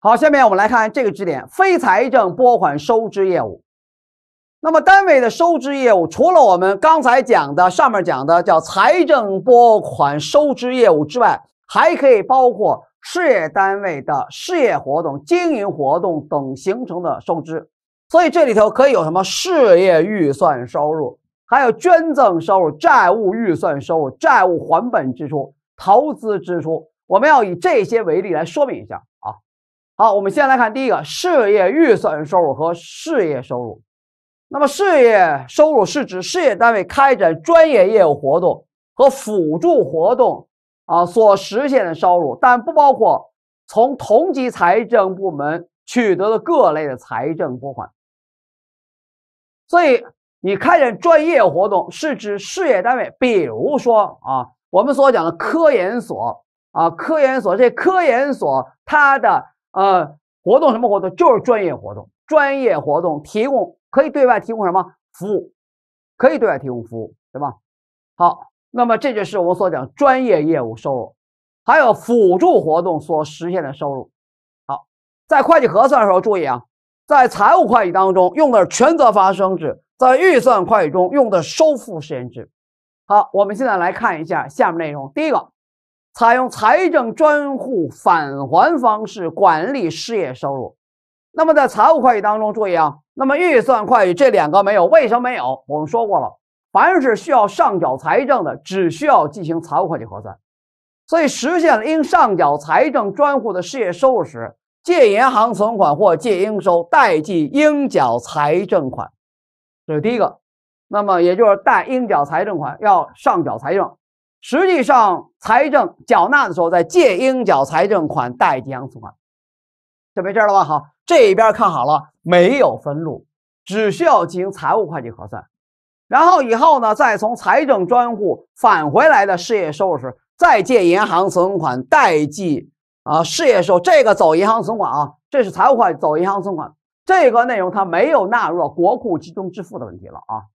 好，下面我们来看这个支点：非财政拨款收支业务。那么，单位的收支业务，除了我们刚才讲的上面讲的叫财政拨款收支业务之外，还可以包括事业单位的事业活动、经营活动等形成的收支。所以，这里头可以有什么事业预算收入，还有捐赠收入、债务预算收入、债务还本支出、投资支出。我们要以这些为例来说明一下。好，我们先来看第一个事业预算收入和事业收入。那么，事业收入是指事业单位开展专业业务活动和辅助活动啊所实现的收入，但不包括从同级财政部门取得的各类的财政拨款。所以，你开展专业活动是指事业单位，比如说啊，我们所讲的科研所啊，科研所这科研所它的。呃，活动什么活动？就是专业活动，专业活动提供可以对外提供什么服务？可以对外提供服务，对吧？好，那么这就是我们所讲专业业务收入，还有辅助活动所实现的收入。好，在会计核算的时候注意啊，在财务会计当中用的是权责发生制，在预算会计中用的收付实现制。好，我们现在来看一下下面内容，第一个。采用财政专户返还方式管理事业收入，那么在财务会计当中注意啊，那么预算会计这两个没有，为什么没有？我们说过了，凡是需要上缴财政的，只需要进行财务会计核算。所以实现了应上缴财政专户的事业收入时，借银行存款或借应收代替应缴财政款，这是第一个。那么也就是代应缴财政款要上缴财政。实际上，财政缴纳的时候，在借应缴财政款、贷结银行存款，就没事儿了吧？好，这一边看好了，没有分录，只需要进行财务会计核算。然后以后呢，再从财政专户返回来的事业收入时，再借银行存款、贷记啊事业收入，这个走银行存款啊，这是财务会计走银行存款。这个内容它没有纳入国库集中支付的问题了啊。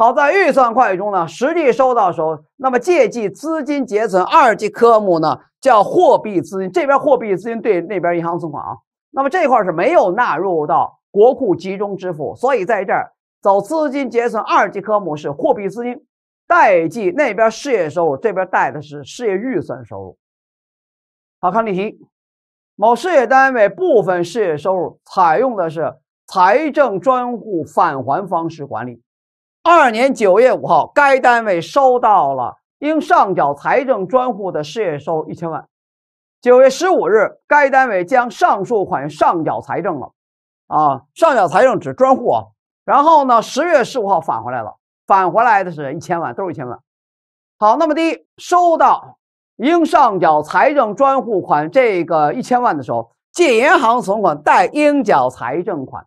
好，在预算会计中呢，实际收到时候，那么借记资金结存二级科目呢，叫货币资金。这边货币资金对那边银行存款啊，那么这块是没有纳入到国库集中支付，所以在这儿走资金结存二级科目是货币资金代记那边事业收入，这边贷的是事业预算收入。好，看例题，某事业单位部分事业收入采用的是财政专户返还方式管理。二年九月五号，该单位收到了应上缴财政专户的事业收一千万。九月十五日，该单位将上述款上缴财政了。啊，上缴财政指专户啊。然后呢，十月十五号返回来了，返回来的是一千万，都是一千万。好，那么第一，收到应上缴财政专户款这个一千万的时候，借银行存款，贷应缴财政款。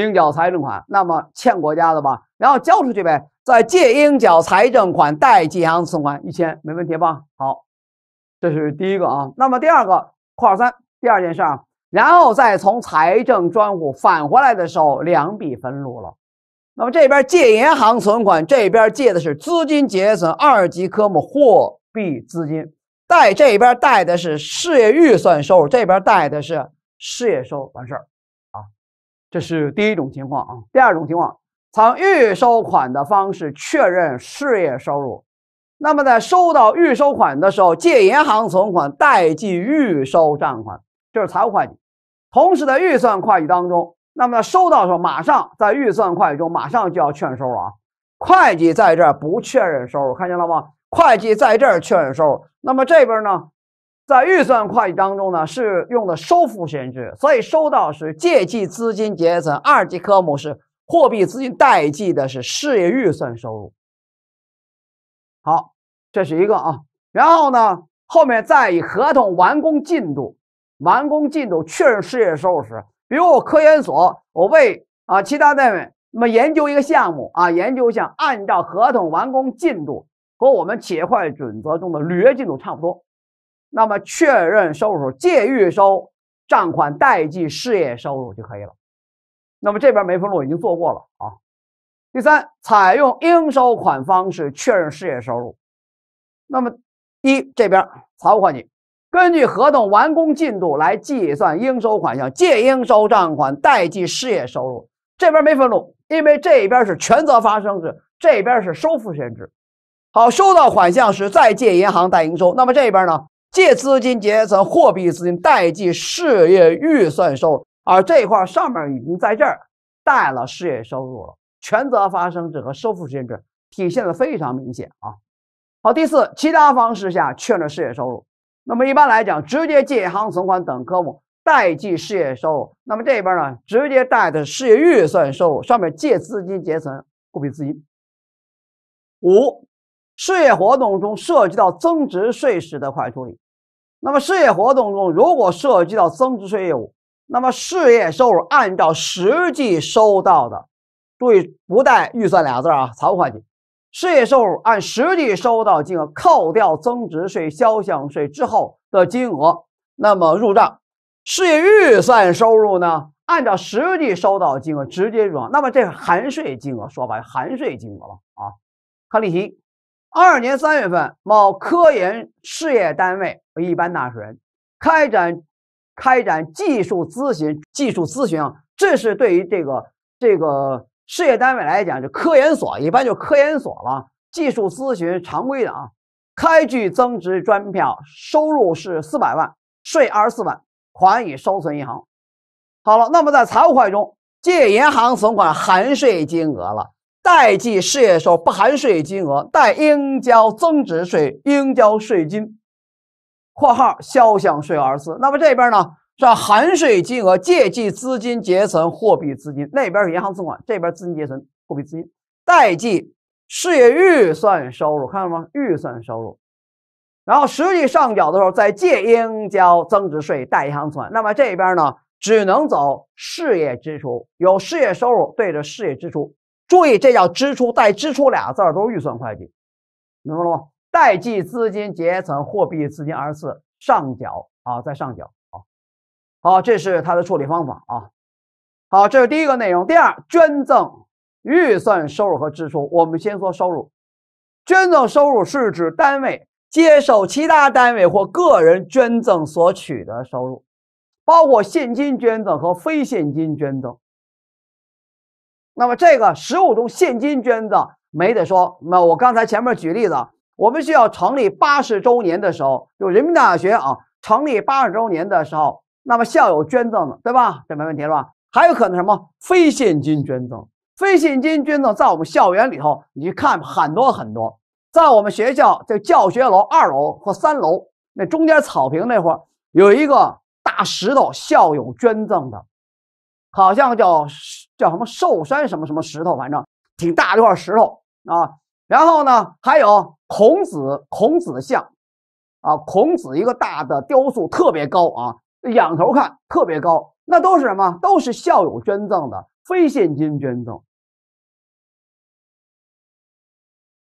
应缴财政款，那么欠国家的吧，然后交出去呗。再借应缴财政款，贷银行存款一千，没问题吧？好，这是第一个啊。那么第二个，括号三，第二件事啊。然后再从财政专户返回来的时候，两笔分录了。那么这边借银行存款，这边借的是资金结存二级科目货币资金，贷这边贷的是事业预算收入，这边贷的是事业收，入，完事儿。这是第一种情况啊，第二种情况，采用预收款的方式确认事业收入，那么在收到预收款的时候，借银行存款，贷记预收账款，这是财务会计。同时在预算会计当中，那么收到的时候，马上在预算会计中马上就要确认收了啊，会计在这儿不确认收入，看见了吗？会计在这儿确认收，入，那么这边呢？在预算会计当中呢，是用的收付实现制，所以收到时借记资金结存二级科目是货币资金，代记的是事业预算收入。好，这是一个啊。然后呢，后面再以合同完工进度、完工进度确认事业收入时，比如我科研所，我为啊其他单位那么研究一个项目啊，研究项按照合同完工进度和我们企业会计准则中的履约进度差不多。那么确认收入借预收账款，贷记事业收入就可以了。那么这边没分录已经做过了啊。第三，采用应收款方式确认事业收入。那么一这边财务会计根据合同完工进度来计算应收款项，借应收账款，贷记事业收入。这边没分录，因为这边是权责发生制，这边是收付限制。好，收到款项时再借银行代应收。那么这边呢？借资金结存货币资金代记事业预算收入，而这一块上面已经在这儿带了事业收入了。权责发生制和收付实现制体现的非常明显啊。好，第四，其他方式下确认事业收入。那么一般来讲，直接借银行存款等科目代记事业收入。那么这边呢，直接带的事业预算收入，上面借资金结存货币资金。五，事业活动中涉及到增值税时的会计处理。那么事业活动中，如果涉及到增值税业务，那么事业收入按照实际收到的，注意不带预算俩字啊，财务会计，事业收入按实际收到金额扣掉增值税、销项税之后的金额，那么入账。事业预算收入呢，按照实际收到金额直接入账。那么这是含税金额，说白含税金额了啊。看例题。二年三月份，某科研事业单位为一般纳税人，开展开展技术咨询，技术咨询啊，这是对于这个这个事业单位来讲，就科研所，一般就科研所了。技术咨询常规的啊，开具增值专票，收入是四百万，税二十四万，款已收存银行。好了，那么在财务会计借银行存款含税金额了。代记事业收入不含税金额，代应交增值税、应交税金（括号销项税二字）。那么这边呢是含税金额，借记资金结存货币资金，那边是银行存款，这边资金结存货币资金。代记事业预算收入，看到吗？预算收入，然后实际上缴的时候再借应交增值税，贷银行存款。那么这边呢只能走事业支出，有事业收入对着事业支出。注意，这叫支出，带“支出”俩字儿都是预算会计，明白了吗？代记资金结存、货币资金二十四上缴啊，再上缴啊。好，这是它的处理方法啊。好，这是第一个内容。第二，捐赠预算收入和支出。我们先说收入，捐赠收入是指单位接受其他单位或个人捐赠所取得的收入，包括现金捐赠和非现金捐赠。那么这个十五种现金捐赠没得说。那我刚才前面举例子，我们学校成立八十周年的时候，就人民大学啊，成立八十周年的时候，那么校友捐赠的，对吧？这没问题了吧？还有可能什么非现金捐赠？非现金捐赠在我们校园里头，你看很多很多。在我们学校这教学楼二楼或三楼那中间草坪那块，有一个大石头，校友捐赠的。好像叫叫什么寿山什么什么石头，反正挺大的一块石头啊。然后呢，还有孔子孔子像啊，孔子一个大的雕塑，特别高啊，仰头看特别高。那都是什么？都是校友捐赠的，非现金捐赠。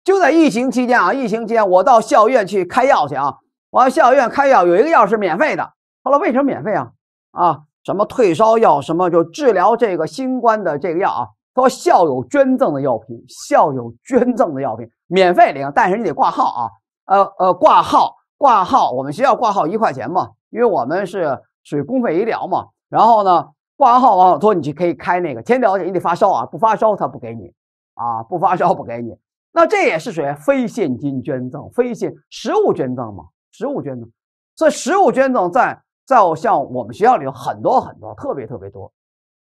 就在疫情期间啊，疫情期间我到校医院去开药去啊，我到校医院开药，有一个药是免费的。后来为什么免费啊？啊？什么退烧药？什么就治疗这个新冠的这个药啊？说校友捐赠的药品，校友捐赠的药品免费领，但是你得挂号啊。呃呃，挂号挂号，我们学校挂号一块钱嘛，因为我们是属于公费医疗嘛。然后呢，挂完号往后说你就可以开那个。先了解，你得发烧啊，不发烧他不给你啊，不发烧不给你。那这也是属于非现金捐赠，非现实物捐赠嘛，实物捐赠。所以实物捐赠在。在我像我们学校里有很多很多，特别特别多，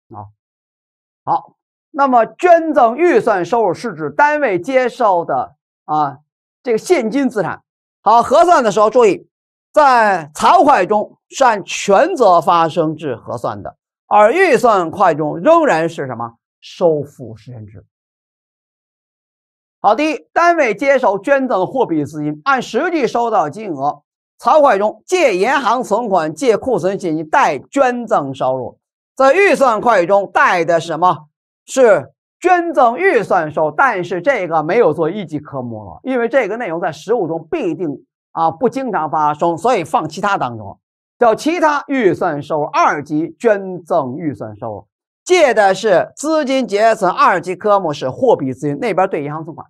啊，好，那么捐赠预算收入是指单位接受的啊这个现金资产。好，核算的时候注意，在财务计中是按权责发生制核算的，而预算计中仍然是什么收付实现制。好，第一，单位接受捐赠货币资金按实际收到金额。财会计中借银行存款、借库存现金、贷捐赠收入，在预算会计中贷的什么？是捐赠预算收，但是这个没有做一级科目了，因为这个内容在实务中必定啊不经常发生，所以放其他当中，叫其他预算收入二级捐赠预算收，入。借的是资金结存，二级科目是货币资金，那边对银行存款。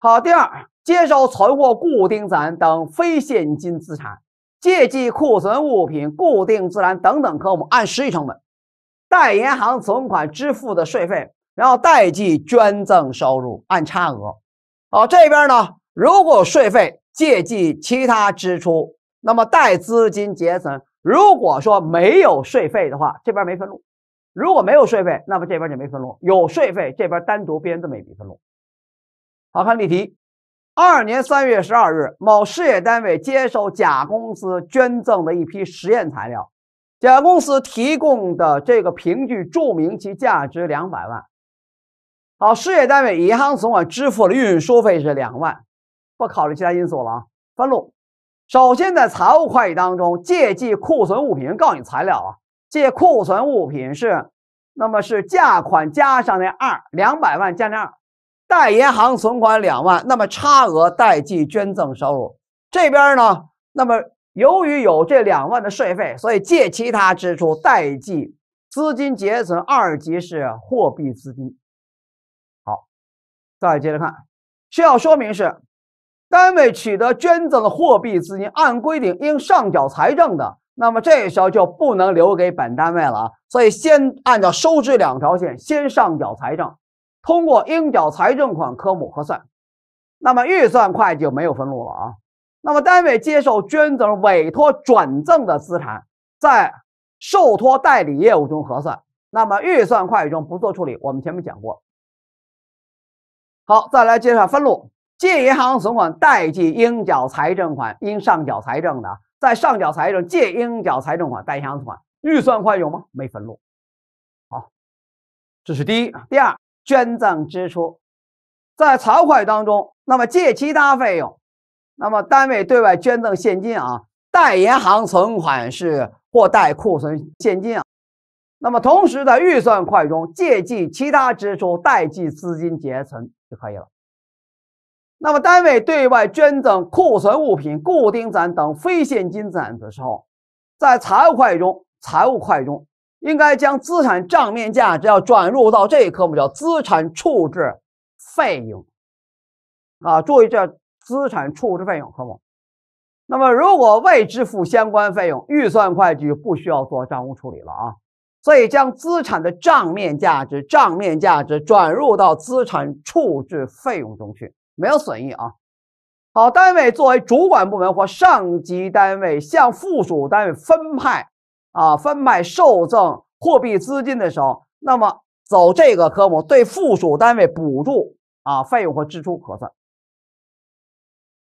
好，第二。接收存货、固定资产等非现金资产，借记库存物品、固定资产等等科目，按实际成本；代银行存款支付的税费，然后代记捐赠收入，按差额。好，这边呢，如果税费借记其他支出，那么贷资金结存。如果说没有税费的话，这边没分录；如果没有税费，那么这边就没分录。有税费，这边单独编这么一笔分录。好，看例题。二年三月十二日，某事业单位接收甲公司捐赠的一批实验材料。甲公司提供的这个凭据注明其价值两百万。好，事业单位银行存款支付的运输费是两万，不考虑其他因素了啊。分录：首先在财务会计当中，借记库存物品，告诉你材料啊，借库存物品是，那么是价款加上那二两百万加那二。贷银行存款两万，那么差额代记捐赠收入这边呢？那么由于有这两万的税费，所以借其他支出代记资金结存二级是货币资金。好，再接着看，需要说明是单位取得捐赠的货币资金，按规定应上缴财政的，那么这时候就不能留给本单位了啊，所以先按照收支两条线，先上缴财政。通过应缴财政款科目核算，那么预算会计就没有分录了啊。那么单位接受捐赠、委托转赠的资产，在受托代理业务中核算，那么预算会计中不做处理。我们前面讲过。好，再来介绍分录：借银行存款，贷记应缴财政款，应上缴财政的，在上缴财政借应缴财政款，贷银行存款。预算会计有吗？没分录。好，这是第一，第二。捐赠支出，在财会当中，那么借其他费用，那么单位对外捐赠现金啊，贷银行存款是或贷库存现金啊，那么同时在预算块中借记其他支出，贷记资金结存就可以了。那么单位对外捐赠库存物品、固定资产等非现金资产的时候，在财务块中，财务块中。应该将资产账面价值要转入到这一科目，叫资产处置费用，啊，注意这资产处置费用科目。那么，如果未支付相关费用，预算会计不需要做账务处理了啊。所以，将资产的账面价值账面价值转入到资产处置费用中去，没有损益啊。好，单位作为主管部门或上级单位向附属单位分派。啊，分派受赠货币资金的时候，那么走这个科目，对附属单位补助啊费用和支出核算。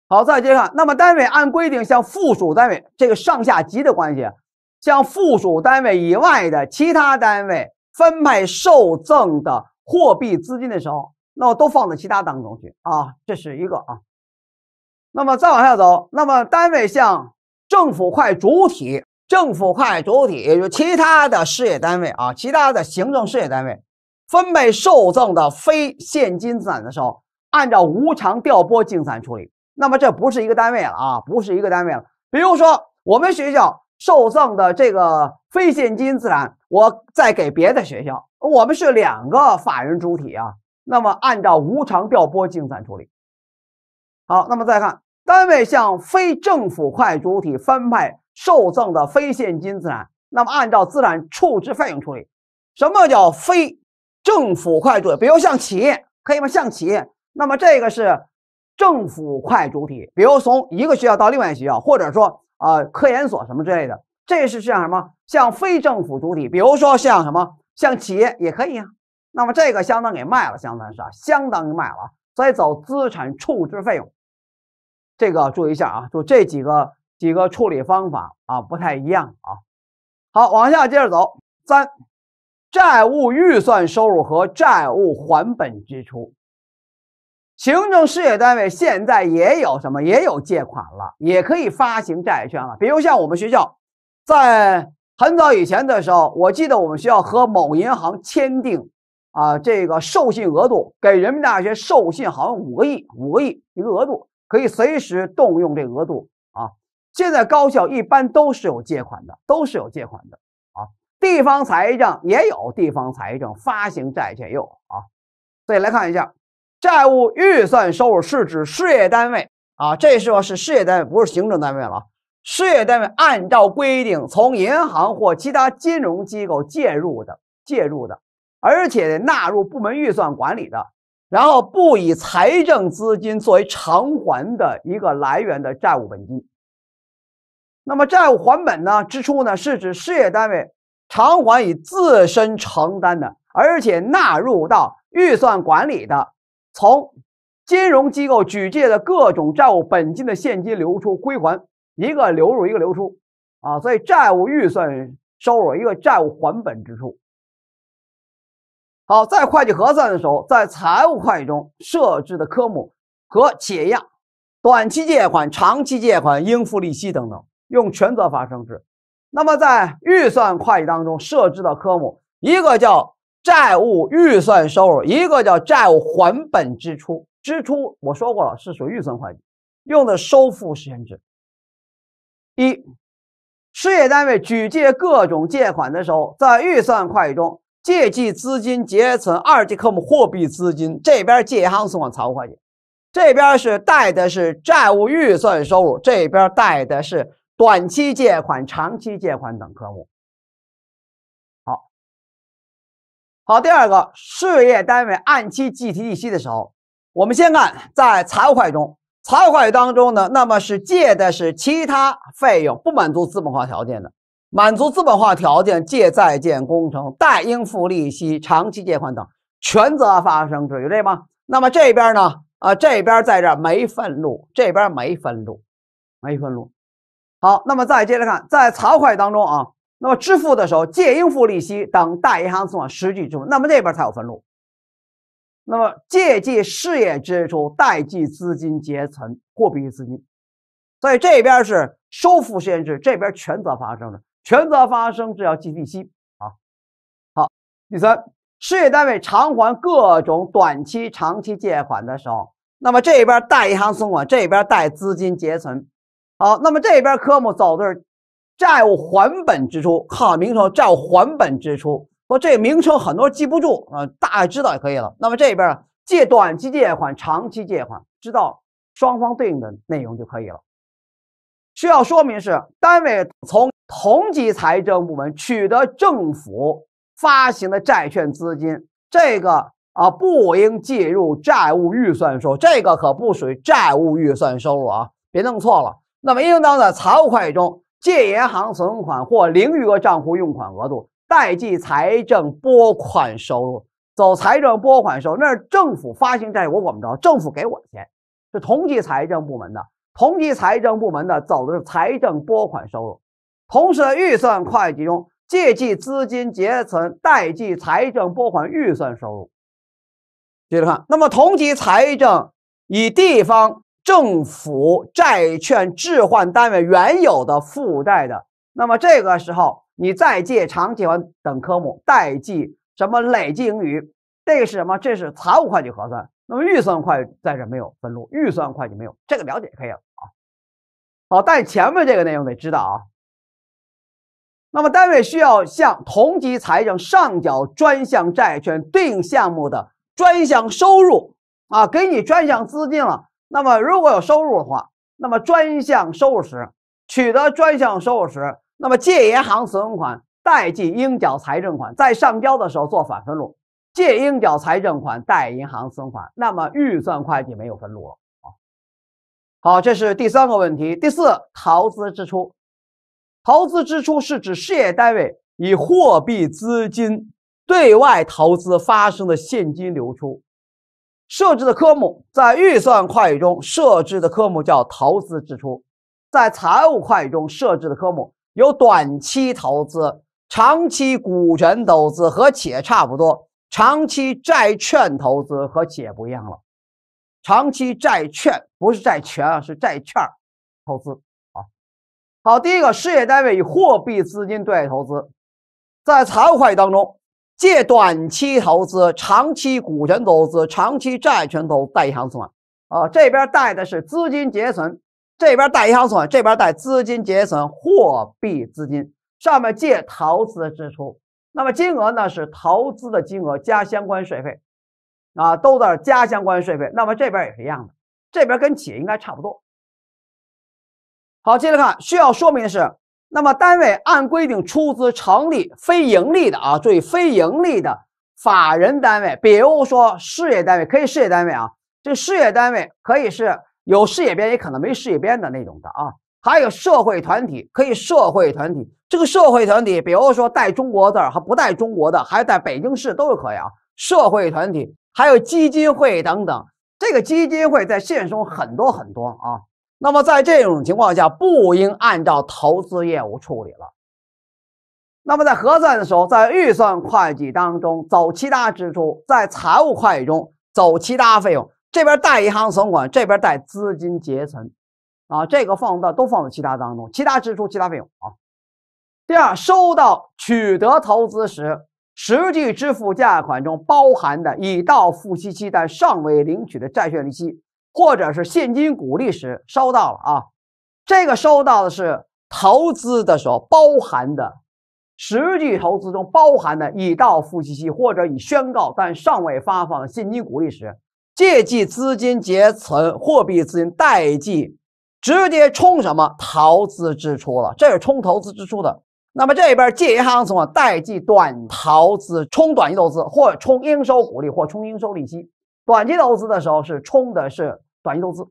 好，再接着看，那么单位按规定向附属单位这个上下级的关系，向附属单位以外的其他单位分派受赠的货币资金的时候，那么都放到其他当中去啊，这是一个啊。那么再往下走，那么单位向政府块主体。政府计主体，也就是其他的事业单位啊，其他的行政事业单位分配受赠的非现金资产的时候，按照无偿调拨净资产处理。那么这不是一个单位了啊，不是一个单位了。比如说我们学校受赠的这个非现金资产，我再给别的学校，我们是两个法人主体啊。那么按照无偿调拨净资产处理。好，那么再看单位向非政府计主体分派。受赠的非现金资产，那么按照资产处置费用处理。什么叫非政府会计？比如像企业，可以吗？像企业，那么这个是政府会计主体。比如从一个学校到另外一个学校，或者说啊，科研所什么之类的，这是像什么？像非政府主体，比如说像什么？像企业也可以啊。那么这个相当给卖了，相当是啊，相当于卖了，所以走资产处置费用。这个注意一下啊，就这几个。几个处理方法啊，不太一样啊。好，往下接着走。三，债务预算收入和债务还本支出。行政事业单位现在也有什么？也有借款了，也可以发行债券了。比如像我们学校，在很早以前的时候，我记得我们学校和某银行签订啊，这个授信额度给人民大学授信，好像五个亿，五个亿一个额度，可以随时动用这额度。现在高校一般都是有借款的，都是有借款的啊。地方财政也有，地方财政发行债券有啊。所以来看一下，债务预算收入是指事业单位啊，这时候是事业单位，不是行政单位了。事业单位按照规定从银行或其他金融机构借入的，借入的，而且纳入部门预算管理的，然后不以财政资金作为偿还的一个来源的债务本金。那么债务还本呢？支出呢？是指事业单位偿还以自身承担的，而且纳入到预算管理的，从金融机构举借的各种债务本金的现金流出归还，一个流入，一个流出，啊，所以债务预算收入一个债务还本支出。好，在会计核算的时候，在财务会计中设置的科目和解样，短期借款、长期借款、应付利息等等。用权责发生制，那么在预算会计当中设置的科目，一个叫债务预算收入，一个叫债务还本支出。支出我说过了，是属于预算会计用的收付实现制。一，事业单位举借各种借款的时候，在预算会计中借记资金结存二级科目货币资金，这边借银行送往财务会计，这边是贷的是债务预算收入，这边贷的是。短期借款、长期借款等科目。好，好，第二个，事业单位按期计提利息的时候，我们先看在财务会计中，财务会计当中呢，那么是借的是其他费用，不满足资本化条件的；满足资本化条件，借在建工程、贷应付利息、长期借款等。权责发生制有这吗？那么这边呢？啊，这边在这没分录，这边没分录，没分录。好，那么再接着看，在财会当中啊，那么支付的时候借应付利息等，贷银行存款实际支付，那么这边才有分录。那么借记事业支出，贷记资金结存货币资金。所以这边是收付实现制，这边全责发生的，全责发生是要记利息。啊。好，第三，事业单位偿还各种短期、长期借款的时候，那么这边贷银行存款，这边贷资金结存。好，那么这边科目走的是债务还本支出，看名称债务还本支出，说这名称很多记不住啊，大概知道就可以了。那么这边借短期借款、长期借款，知道双方对应的内容就可以了。需要说明是，单位从同级财政部门取得政府发行的债券资金，这个啊不应计入债务预算收这个可不属于债务预算收入啊，别弄错了。那么，应当在财务会计中借银行存款或零余额账户用款额度，贷记财政拨款收入，走财政拨款收。入，那是政府发行债务，我们着，政府给我的钱，是同级财政部门的，同级财政部门的走的是财政拨款收入。同时，预算会计中借记资金结存，贷记财政拨款预算收入。接着看，那么同级财政以地方。政府债券置换单位原有的负债的，那么这个时候你再借长期等科目代记什么累计盈余，这个是什么？这是财务会计核算。那么预算会计在这没有分录，预算会计没有这个了解可以了啊。好，但前面这个内容得知道啊。那么单位需要向同级财政上缴专项债券对应项目的专项收入啊，给你专项资金了。那么，如果有收入的话，那么专项收入时取得专项收入时，那么借银行存款，贷记应缴财政款，在上交的时候做反分录，借应缴财政款，贷银行存款。那么预算会计没有分录了啊。好，这是第三个问题。第四，投资支出。投资支出是指事业单位以货币资金对外投资发生的现金流出。设置的科目在预算会计中设置的科目叫投资支出，在财务会计中设置的科目有短期投资、长期股权投资和且差不多，长期债券投资和且不一样了，长期债券不是债权啊，是债券投资啊。好，第一个事业单位以货币资金对外投资，在财务会计当中。借短期投资、长期股权投资、长期债权投资，贷银行存款。啊，这边贷的是资金结存，这边贷银行存款，这边贷资金结存货币资金，上面借投资支出。那么金额呢是投资的金额加相关税费，啊，都在加相关税费。那么这边也是一样的，这边跟企业应该差不多。好，接着看需要说明的是。那么，单位按规定出资成立非盈利的啊，注意非盈利的法人单位，比如说事业单位，可以事业单位啊，这事业单位可以是有事业编，也可能没事业编的那种的啊。还有社会团体，可以社会团体，这个社会团体，比如说带中国字儿和不带中国的，还带在北京市都是可以啊。社会团体还有基金会等等，这个基金会在现实中很多很多啊。那么在这种情况下，不应按照投资业务处理了。那么在核算的时候，在预算会计当中走其他支出，在财务会计中走其他费用。这边贷银行存款，这边贷资金结存，啊，这个放到都放到其他当中，其他支出、其他费用啊。第二，收到取得投资时，实际支付价款中包含的已到付息期但尚未领取的债券利息。或者是现金股利时收到了啊，这个收到的是投资的时候包含的，实际投资中包含的已到付息期或者已宣告但尚未发放的现金股利时，借记资金结存货币资金，贷记直接冲什么投资支出了，这是冲投资支出的。那么这边借银行存款，贷记短投资，冲短期投资或冲应收股利或冲应收利息，短期投资的时候是冲的是。短期投资，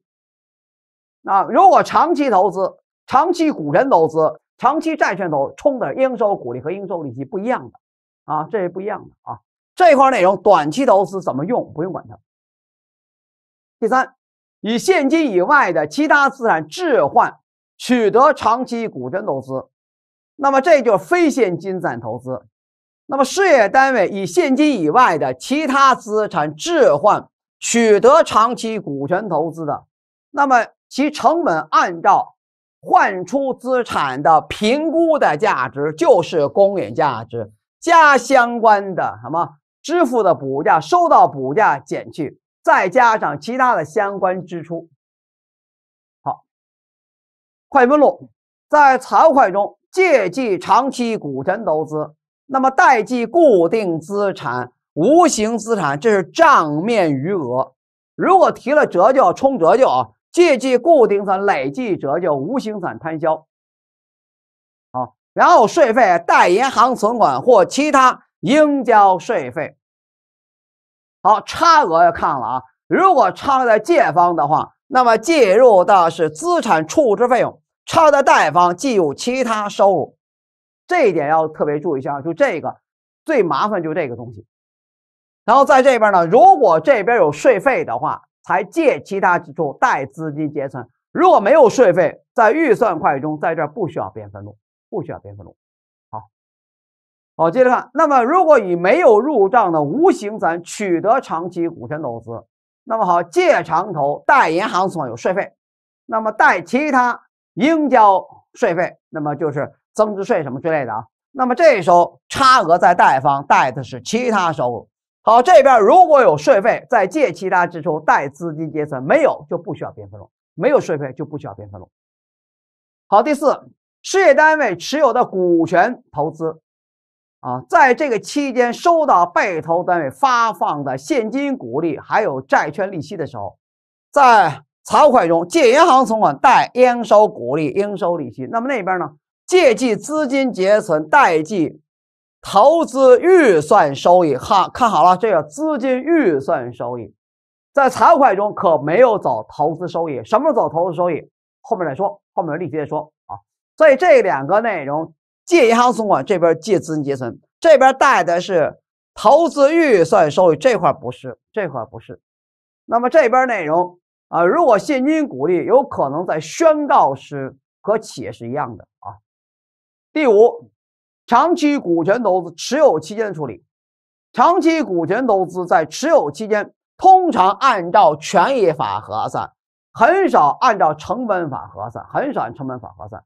啊，如果长期投资、长期股权投资、长期债券投冲的应收股利和应收利息不一样的啊，这是不一样的啊。这块内容短期投资怎么用不用管它。第三，以现金以外的其他资产置换取得长期股权投资，那么这就是非现金资产投资。那么事业单位以现金以外的其他资产置换。取得长期股权投资的，那么其成本按照换出资产的评估的价值，就是公允价值加相关的什么支付的补价，收到补价减去，再加上其他的相关支出。好，会计分录在财务会计中借记长期股权投资，那么贷记固定资产。无形资产，这是账面余额。如果提了折旧，冲折旧啊，借记固定资产累计折旧，无形资产摊销。好，然后税费贷银行存款或其他应交税费。好，差额要看了啊。如果差在借方的话，那么计入的是资产处置费用；差在贷方，计入其他收入。这一点要特别注意一下，就这个最麻烦，就这个东西。然后在这边呢，如果这边有税费的话，才借其他支出贷资金结存；如果没有税费，在预算会计中，在这儿不需要编分录，不需要编分录。好，好，接着看。那么，如果以没有入账的无形资产取得长期股权投资，那么好，借长投贷银行存款有税费，那么贷其他应交税费，那么就是增值税什么之类的啊。那么这时候差额在贷方，贷的是其他收入。好，这边如果有税费，再借其他支出，贷资金结存；没有就不需要变分录，没有税费就不需要变分录。好，第四，事业单位持有的股权投资，啊，在这个期间收到被投单位发放的现金股利，还有债券利息的时候，在财务会计中借银行存款，贷应收股利、应收利息。那么那边呢，借记资金结存，贷记。投资预算收益，哈，看好了，这个资金预算收益，在财务会计中可没有走投资收益。什么时候走投资收益？后面再说，后面例题再说啊。所以这两个内容，借银行存款这边借资金结存，这边带的是投资预算收益，这块不是，这块不是。那么这边内容啊，如果现金股利有可能在宣告时和企业是一样的啊。第五。长期股权投资持有期间的处理，长期股权投资在持有期间通常按照权益法核算，很少按照成本法核算，很少按成本法核算。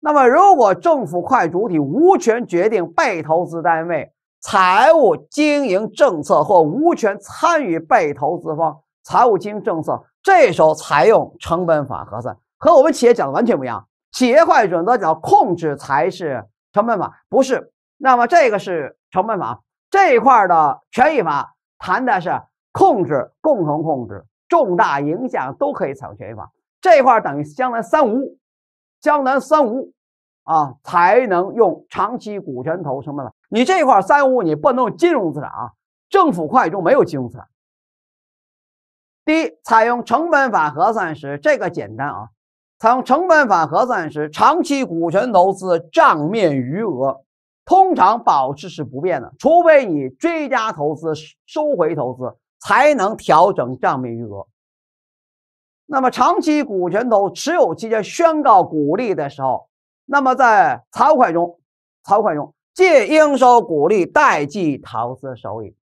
那么，如果政府会计主体无权决定被投资单位财务经营政策，或无权参与被投资方财务经营政策，这时候采用成本法核算，和我们企业讲的完全不一样。企业会计准则讲控制才是。成本法不是，那么这个是成本法这一块的权益法，谈的是控制、共同控制、重大影响都可以采用权益法。这块等于江南三无，江南三无啊，才能用长期股权投资什么的。你这块三无，你不能用金融资产啊。政府会计中没有金融资产。第一，采用成本法核算时，这个简单啊。采用成本法核算时，长期股权投资账面余额通常保持是不变的，除非你追加投资、收回投资，才能调整账面余额。那么，长期股权投资持有期间宣告股利的时候，那么在务款中，务款中借“应收股利”，贷“记投资收益”。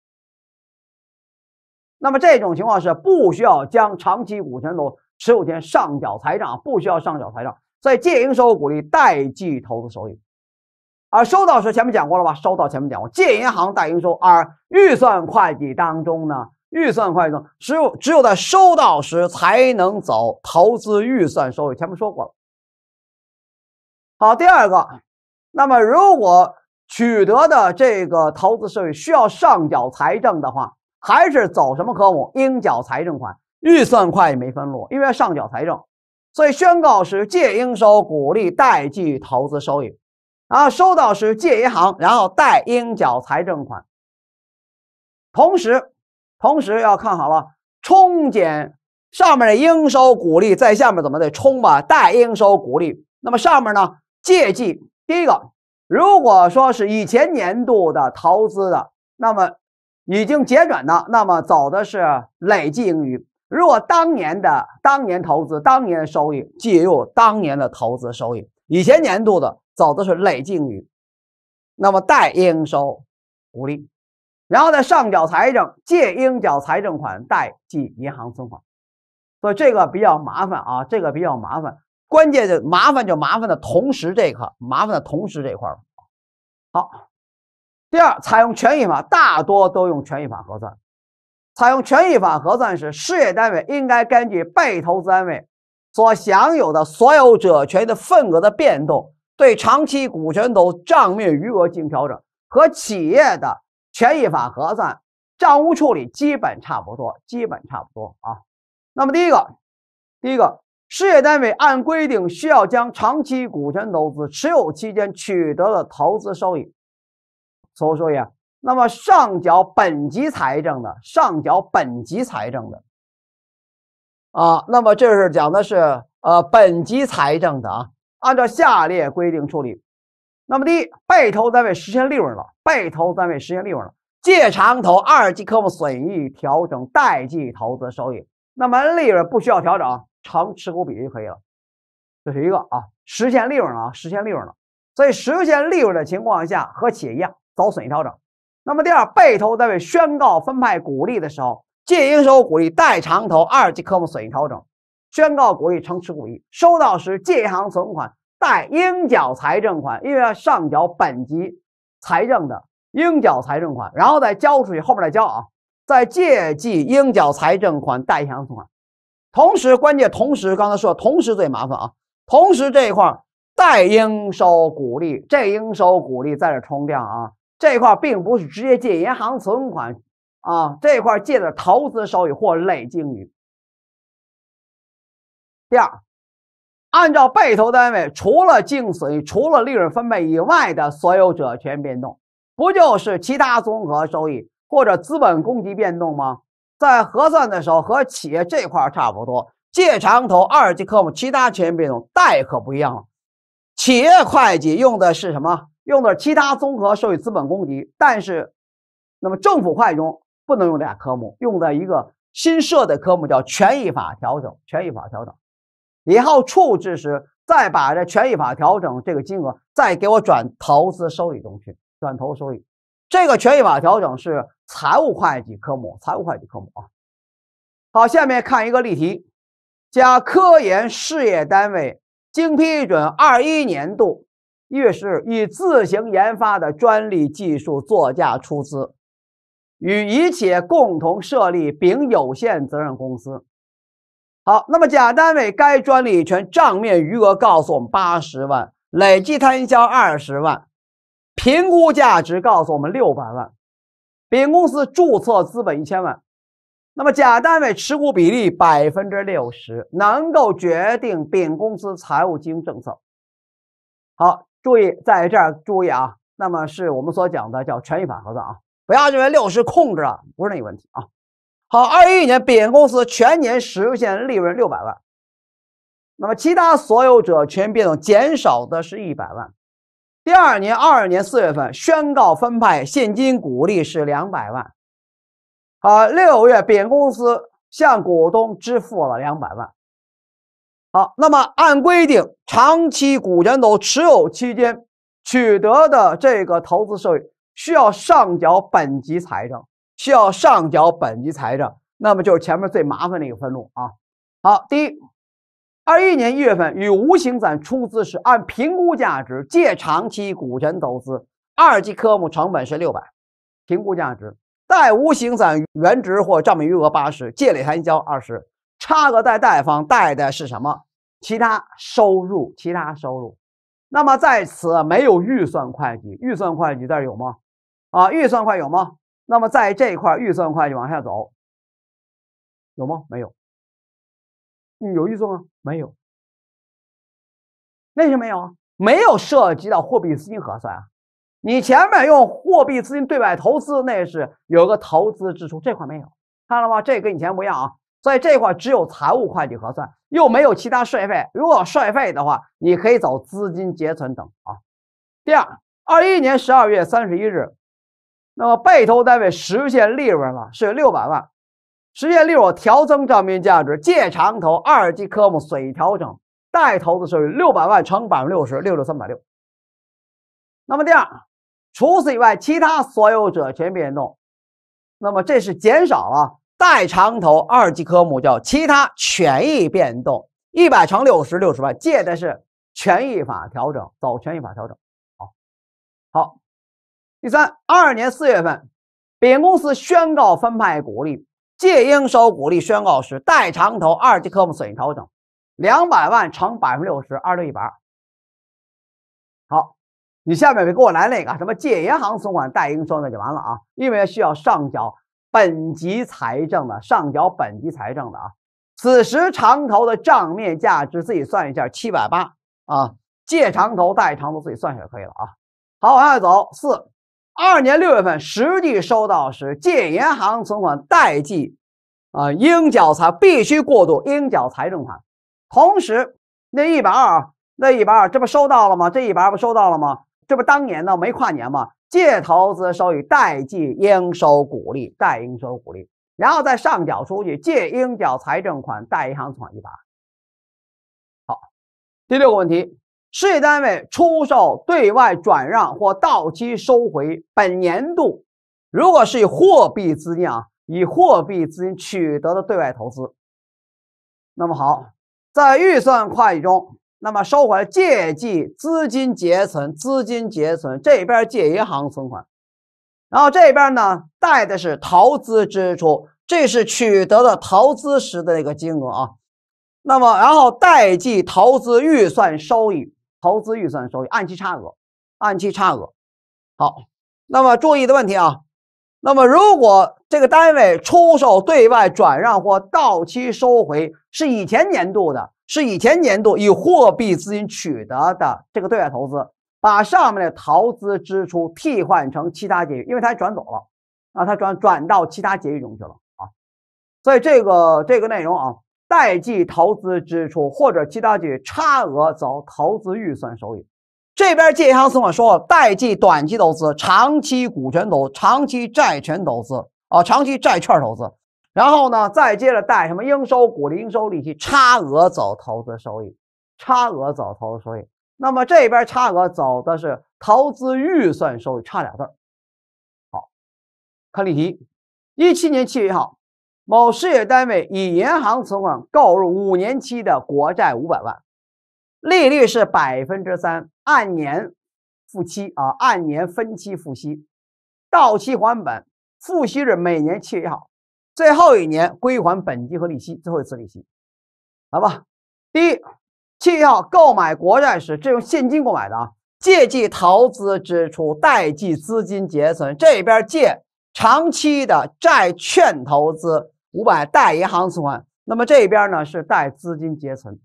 那么这种情况是不需要将长期股权投资。十五天上缴财政，不需要上缴财政，在借应收股利，贷记投资收益。而收到时，前面讲过了吧？收到前面讲过，借银行，贷应收。而预算会计当中呢，预算会计中只有只有在收到时才能走投资预算收益，前面说过了。好，第二个，那么如果取得的这个投资收益需要上缴财政的话，还是走什么科目？应缴财政款。预算快也没分录，因为上缴财政，所以宣告时借应收鼓励贷记投资收益，啊，收到时借银行，然后贷应缴财政款。同时，同时要看好了，冲减上面的应收鼓励，在下面怎么的冲吧，贷应收鼓励，那么上面呢，借记第一个，如果说是以前年度的投资的，那么已经结转的，那么走的是累计盈余。如果当年的当年投资、当年收益计入当年的投资收益，以前年度的走的是累计率，那么贷应收无利，然后再上缴财政，借应缴财政款，贷记银行存款。所以这个比较麻烦啊，这个比较麻烦。关键的麻烦就麻烦的同时这块，麻烦的同时这块。好，第二，采用权益法，大多都用权益法核算。采用权益法核算时，事业单位应该根据被投资单位所享有的所有者权益的份额的变动，对长期股权投资账面余额进行调整，和企业的权益法核算账务处理基本差不多，基本差不多啊。那么第一个，第一个，事业单位按规定需要将长期股权投资持有期间取得的投资收益，从我收益啊。那么上缴本级财政的，上缴本级财政的，啊，那么这是讲的是呃本级财政的啊，按照下列规定处理。那么第一，被投单位实现利润了，被投单位实现利润了，借长投二级科目损益调整，贷记投资收益。那么利润不需要调整，乘持股比就可以了。这是一个啊，实现利润了啊，实现利润了。所以实现利润的情况下和企业一样，走损益调整。那么第二，被投单位宣告分派股利的时候，借应收股利，贷长投二级科目损益调整；宣告股利冲持股利，收到时借银行存款，待应缴财政款，因为要上缴本级财政的应缴财政款，然后再交出去，后面再交啊，再借记应缴财政款，贷银行存款。同时，关键同时，刚才说同时最麻烦啊，同时这一块儿应收股利，这应收股利在这冲掉啊。这块并不是直接借银行存款，啊，这块借的投资收益或累计盈。第二，按照被投单位除了净损、益、除了利润分配以外的所有者权变动，不就是其他综合收益或者资本公积变动吗？在核算的时候和企业这块差不多，借长投二级科目其他权益变动，贷可不一样了。企业会计用的是什么？用的其他综合收益资本公积，但是那么政府会计中不能用俩科目，用在一个新设的科目叫权益法调整，权益法调整以后处置时再把这权益法调整这个金额再给我转投资收益中去，转投资收益。这个权益法调整是财务会计科目，财务会计科目啊。好，下面看一个例题：甲科研事业单位经批准，二一年度。于是以自行研发的专利技术作价出资，与乙、丙共同设立丙有限责任公司。好，那么甲单位该专利权账面余额告诉我们八十万，累计摊销二十万，评估价值告诉我们六百万。丙公司注册资本一千万，那么甲单位持股比例百分之六十，能够决定丙公司财务经营政策。好。注意，在这儿注意啊，那么是我们所讲的叫权益法核算啊，不要认为六是控制啊，不是那个问题啊。好，二一年丙公司全年实现利润六百万，那么其他所有者权益变动减少的是一百万。第二年二年四月份宣告分派现金股利是两百万，好，六月丙公司向股东支付了两百万。好，那么按规定，长期股权投资持有期间取得的这个投资收益，需要上缴本级财政，需要上缴本级财政，那么就是前面最麻烦的一个分录啊。好，第一，二一年一月份与无形资产出资时，按评估价值借长期股权投资二级科目成本是六百，评估价值贷无形资产原值或账面余额八十，借理财交销二十。差额贷贷方，贷的是什么？其他收入，其他收入。那么在此没有预算会计，预算会计这这有吗？啊，预算计有吗？那么在这一块预算会计往下走，有吗？没有。有预算吗？没有。为什么没有？没有涉及到货币资金核算啊。你前面用货币资金对外投资，那是有个投资支出，这块没有，看了吗？这跟以前不一样啊。所以这块只有财务会计核算，又没有其他税费。如果税费的话，你可以走资金结存等啊。第二，二一年十二月三十一日，那么被投单位实现利润了是六百万，实现利润调增账面价值，借长投二级科目损调整，贷投资收益六百万乘百分之六十，六六三百六。那么第二，除此以外，其他所有者权变动，那么这是减少了。代长投二级科目叫其他权益变动一百乘六十六十万借的是权益法调整走权益法调整，好好。第三二二年四月份，丙公司宣告分派股利借应收股利宣告时代长投二级科目损益调整两百万乘百分之六十二六一百二。好，你下面别给我来那个什么借银行存款贷应收那就完了啊，因为需要上缴。本级财政的上缴本级财政的啊，此时长投的账面价值自己算一下，七百八啊，借长投贷长投自己算一下就可以了啊。好，往下走，四二年六月份实际收到时，借银行存款代记啊，应缴财必须过渡应缴财政款，同时那一百二那一百二这不收到了吗？这一百不收到了吗？这不当年呢没跨年吗？借投资收益，贷记应收股利，贷应收股利，然后再上缴出去，借应缴财政款，贷银行存款一把。好，第六个问题，事业单位出售、对外转让或到期收回本年度，如果是以货币资金啊，以货币资金取得的对外投资，那么好，在预算会计中。那么收回借记资金结存，资金结存这边借银行存款，然后这边呢贷的是投资支出，这是取得了投资时的那个金额啊。那么然后贷记投资预算收益，投资预算收益按期差额，按期差额。好，那么注意的问题啊，那么如果这个单位出售、对外转让或到期收回是以前年度的。是以前年度以货币资金取得的这个对外投资，把上面的投资支出替换成其他结余，因为它转走了，啊，它转转到其他结余中去了啊。所以这个这个内容啊，代际投资支出或者其他结余差额，走投资预算收益。这边借银行存款说代际短期投资、长期股权投、长期债权投资啊、长期债券投资。然后呢，再接着带什么应收股、应收利息差额走投资收益，差额走投资收益。那么这边差额走的是投资预算收益，差俩字好，看例题：一七年七月一号，某事业单位以银行存款购入五年期的国债五百万，利率是百分之三，按年付息啊，按年分期付息，到期还本，付息日每年七月一号。最后一年归还本金和利息，最后一次利息，好吧。第一七月号购买国债时，这用现金购买的啊，借记投资支出，贷记资金结存。这边借长期的债券投资五百，贷银行存款。那么这边呢是贷资金结存。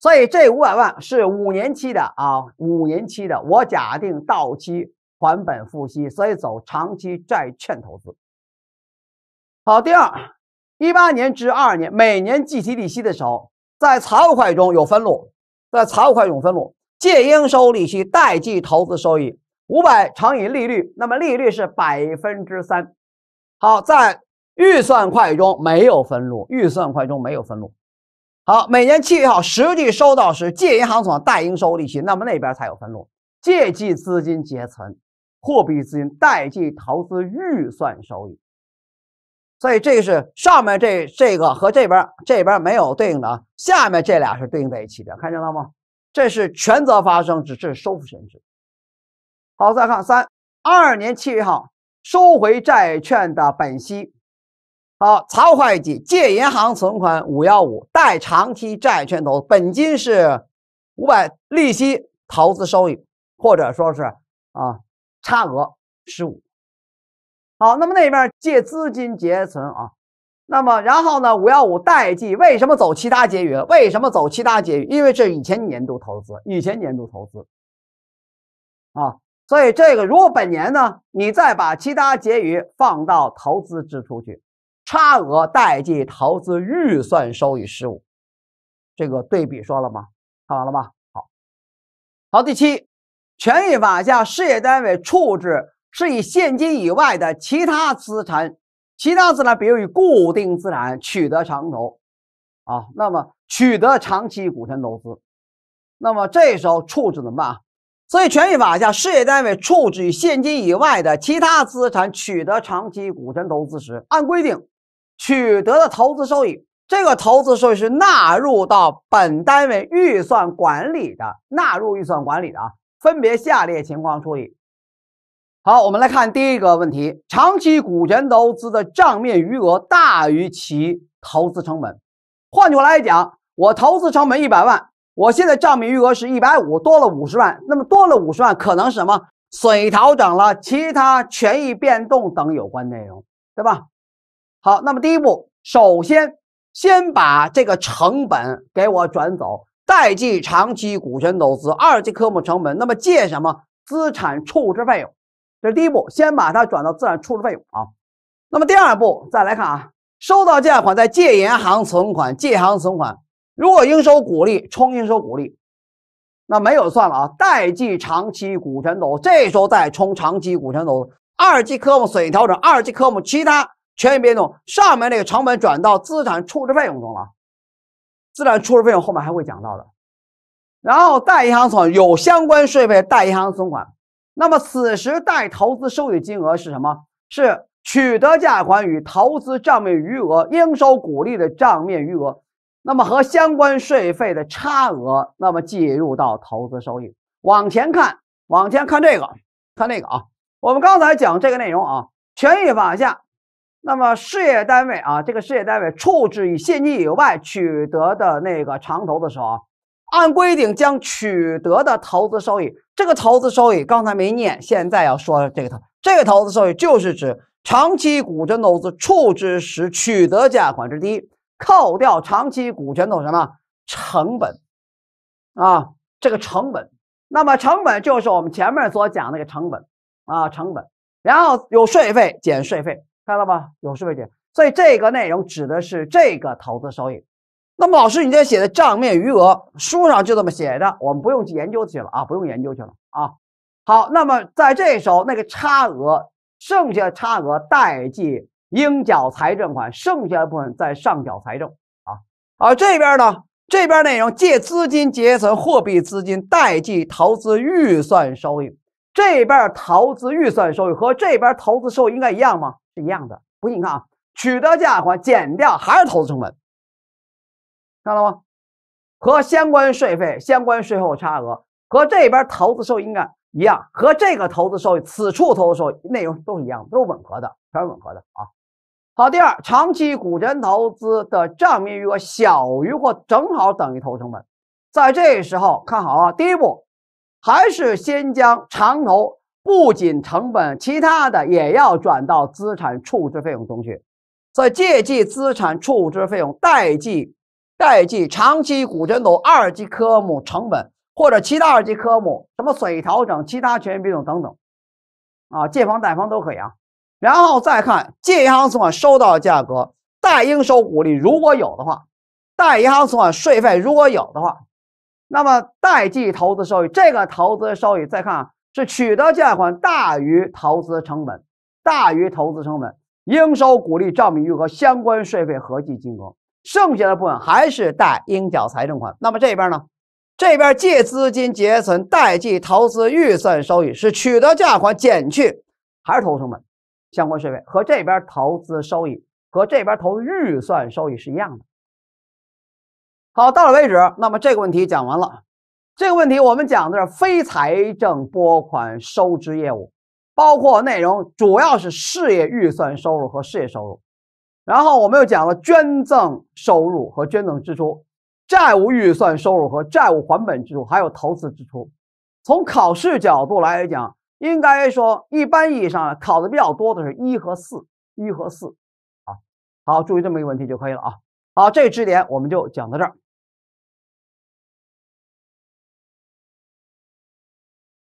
所以这五百万是五年期的啊，五年期的。我假定到期还本付息，所以走长期债券投资。好，第二，一八年至二二年每年计提利息的时候，在财务计中有分录，在财务计中有分录，借应收利息，贷记投资收益五百乘以利率，那么利率是百分之三。好，在预算计中没有分录，预算计中没有分录。好，每年七月号实际收到时，借银行存款，贷应收利息，那么那边才有分录，借记资金结存，货币资金，贷记投资预算收益。所以这是上面这这个和这边这边没有对应的，下面这俩是对应在一起的，看见了吗？这是权责发生制是收付实现制。好，再看三二年七月号收回债券的本息。好，财务会计借银行存款五幺五，贷长期债券投本金是五百，利息投资收益或者说是啊差额十五。好，那么那边借资金结存啊，那么然后呢，五幺五代记为什么走其他结余？为什么走其他结余？因为是以前年度投资，以前年度投资，啊，所以这个如果本年呢，你再把其他结余放到投资支出去，差额代记投资预算收益十五，这个对比说了吗？看完了吗？好，好，第七，权益法下事业单位处置。是以现金以外的其他资产，其他资产，比如以固定资产取得长投，啊，那么取得长期股权投资，那么这时候处置怎么办？所以，权益法下，事业单位处置与现金以外的其他资产取得长期股权投资时，按规定取得的投资收益，这个投资收益是纳入到本单位预算管理的，纳入预算管理的，啊，分别下列情况处理。好，我们来看第一个问题：长期股权投资的账面余额大于其投资成本。换句话来讲，我投资成本一百万，我现在账面余额是一百五，多了五十万。那么多了五十万，可能什么损调整了，其他权益变动等有关内容，对吧？好，那么第一步，首先先把这个成本给我转走，代记长期股权投资二级科目成本。那么借什么？资产处置费用。这是第一步，先把它转到资产处置费用啊。那么第二步，再来看啊，收到价款在借银行存款，借银行存款。如果应收股利冲应收股利，那没有算了啊。代记长期股权投资，这时候再冲长期股权投资。二级科目损益调整，二级科目其他权益变动，上面那个成本转到资产处置费用中了。资产处置费用后面还会讲到的。然后贷银行存，有相关税费贷银行存款。那么，此时待投资收益金额是什么？是取得价款与投资账面余额、应收股利的账面余额，那么和相关税费的差额，那么计入到投资收益。往前看，往前看这个，看这个啊。我们刚才讲这个内容啊，权益法下，那么事业单位啊，这个事业单位处置以现金以外取得的那个长投的时候啊。按规定将取得的投资收益，这个投资收益刚才没念，现在要说这个投这个投资收益就是指长期股权投资处置时取得价款之低，扣掉长期股权投资什么成本啊？这个成本，那么成本就是我们前面所讲那个成本啊，成本，然后有税费减税费，看到吧？有税费减，所以这个内容指的是这个投资收益。那么老师，你这写的账面余额，书上就这么写的，我们不用去研究去了啊，不用研究去了啊。好，那么在这时候，那个差额，剩下的差额代记应缴财政款，剩下的部分再上缴财政啊。而这边呢，这边内容借资金结存货币资金，代记投资预算收益。这边投资预算收益和这边投资收益应该一样吗？是一样的。不信你看啊，取得价款减掉还是投资成本。看到吗？和相关税费、相关税后差额和这边投资收益该一样，和这个投资收益、此处投资收益内容都是一样，都是吻合的，全是吻合的啊！好，第二，长期股权投资的账面余额小于或正好等于投资成本，在这时候看好了，第一步还是先将长投不仅成本，其他的也要转到资产处置费用中去，所以借记资产处置费用，贷记。代记长期股权投资二级科目成本或者其他二级科目什么损益调整、其他权益变动等等，啊，借方贷方都可以啊。然后再看借银行存款收到的价格，代应收股利如果有的话，代银行存款税费如果有的话，那么代记投资收益。这个投资收益再看啊，是取得价款大于投资成本，大于投资成本应收股利账面余额相关税费合计金额。剩下的部分还是贷应缴财政款。那么这边呢？这边借资金结存，贷记投资预算收益，是取得价款减去还是投资成本、相关税费，和这边投资收益和这边投预算收益是一样的。好，到此为止。那么这个问题讲完了。这个问题我们讲的是非财政拨款收支业务，包括内容主要是事业预算收入和事业收入。然后我们又讲了捐赠收入和捐赠支出，债务预算收入和债务还本支出，还有投资支出。从考试角度来讲，应该说一般意义上考的比较多的是一和四，一和四啊，好注意这么一个问题就可以了啊。好，这知识点我们就讲到这儿。